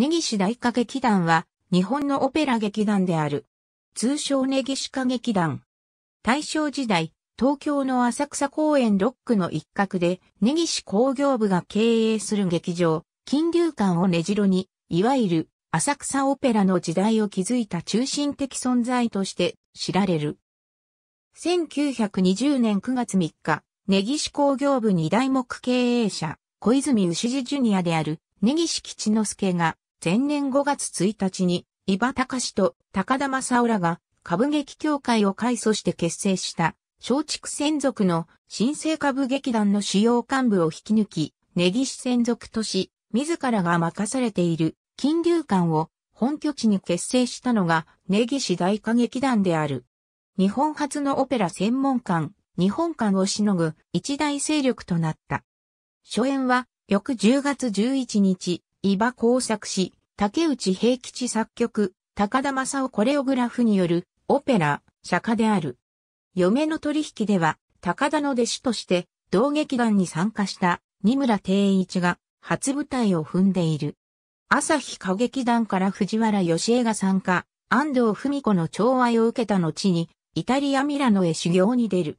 根岸大歌劇団は、日本のオペラ劇団である。通称根岸歌劇団。大正時代、東京の浅草公園ロックの一角で、根岸工業部が経営する劇場、金龍館を根城に、いわゆる浅草オペラの時代を築いた中心的存在として知られる。1920年9月3日、根岸工業部二大目経営者、小泉牛次ジュニアである根岸吉之助が前年5月1日に、伊庭隆と高田正浦が、歌舞劇協会を改組して結成した、松竹専属の新生歌舞劇団の主要幹部を引き抜き、根岸専属とし、自らが任されている金流館を本拠地に結成したのが根岸大歌劇団である。日本初のオペラ専門館、日本館をしのぐ一大勢力となった。初演は翌10月11日、伊庭工作し、竹内平吉作曲、高田正夫コレオグラフによる、オペラ、釈迦である。嫁の取引では、高田の弟子として、同劇団に参加した、二村定一が、初舞台を踏んでいる。朝日歌劇団から藤原義江が参加、安藤文子の寵愛を受けた後に、イタリアミラノへ修行に出る。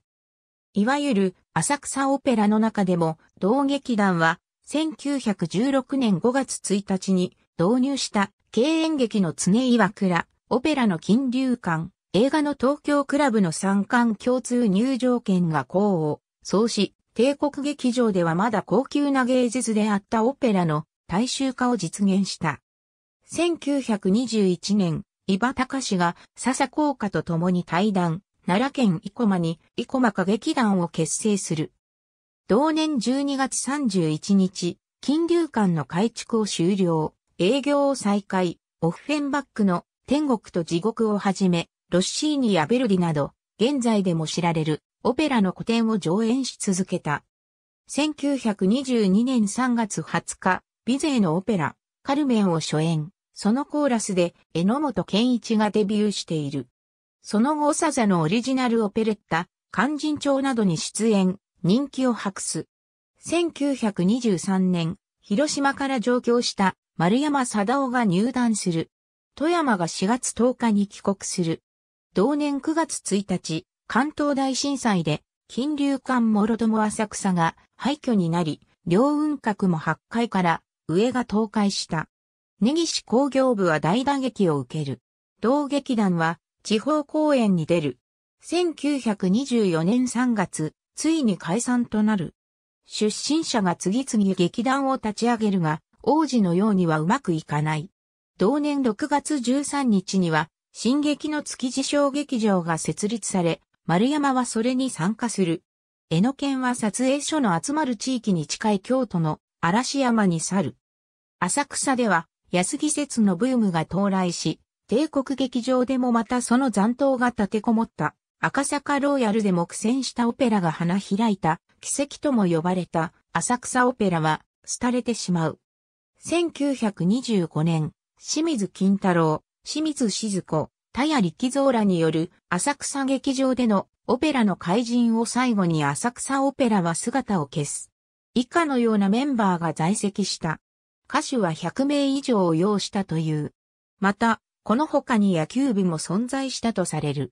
いわゆる、浅草オペラの中でも、同劇団は、1916年5月1日に導入した経演劇の常岩倉、オペラの金流館、映画の東京クラブの三冠共通入場券が功をうし、帝国劇場ではまだ高級な芸術であったオペラの大衆化を実現した。1921年、伊庭隆が笹効家と共に対談、奈良県生駒に生駒歌劇団を結成する。同年12月31日、金流館の改築を終了、営業を再開、オフフェンバックの天国と地獄をはじめ、ロッシーニやベルディなど、現在でも知られるオペラの古典を上演し続けた。1922年3月20日、ビゼのオペラ、カルメンを初演、そのコーラスで榎本健一がデビューしている。その後サザのオリジナルオペレッタ、肝心帳などに出演、人気を博す。1923年、広島から上京した丸山貞夫が入団する。富山が4月10日に帰国する。同年9月1日、関東大震災で、金流館諸友浅草が廃墟になり、両雲閣も8階から上が倒壊した。根岸工業部は大打撃を受ける。同劇団は地方公演に出る。1924年3月、ついに解散となる。出身者が次々劇団を立ち上げるが、王子のようにはうまくいかない。同年6月13日には、進撃の築地小劇場が設立され、丸山はそれに参加する。江ノ県は撮影所の集まる地域に近い京都の嵐山に去る。浅草では安木説のブームが到来し、帝国劇場でもまたその残党が立てこもった赤坂ローヤルで目戦したオペラが花開いた奇跡とも呼ばれた浅草オペラは廃れてしまう。1925年、清水金太郎、清水静子、田谷力蔵らによる浅草劇場でのオペラの怪人を最後に浅草オペラは姿を消す。以下のようなメンバーが在籍した。歌手は100名以上を要したという。また、この他に野球部も存在したとされる。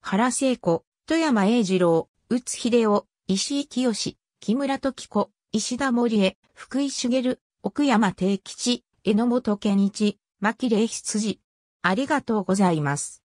原聖子、富山栄二郎、宇津秀夫、石井清、木村時子、石田森江、福井茂、奥山定吉、榎本健一、牧礼羊。ありがとうございます。